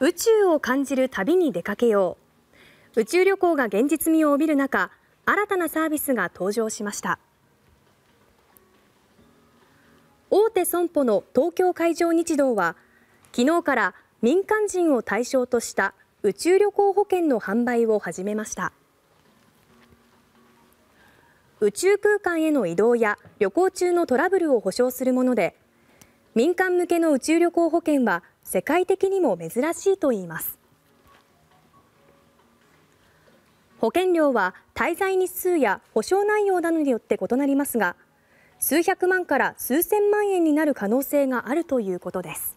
宇宙を感じる旅に出かけよう宇宙旅行が現実味を帯びる中新たなサービスが登場しました大手損保の東京海上日動は昨日から民間人を対象とした宇宙旅行保険の販売を始めました宇宙空間への移動や旅行中のトラブルを保証するもので民間向けの宇宙旅行保険は世界的にも珍しいといいます保険料は滞在日数や保証内容などによって異なりますが数百万から数千万円になる可能性があるということです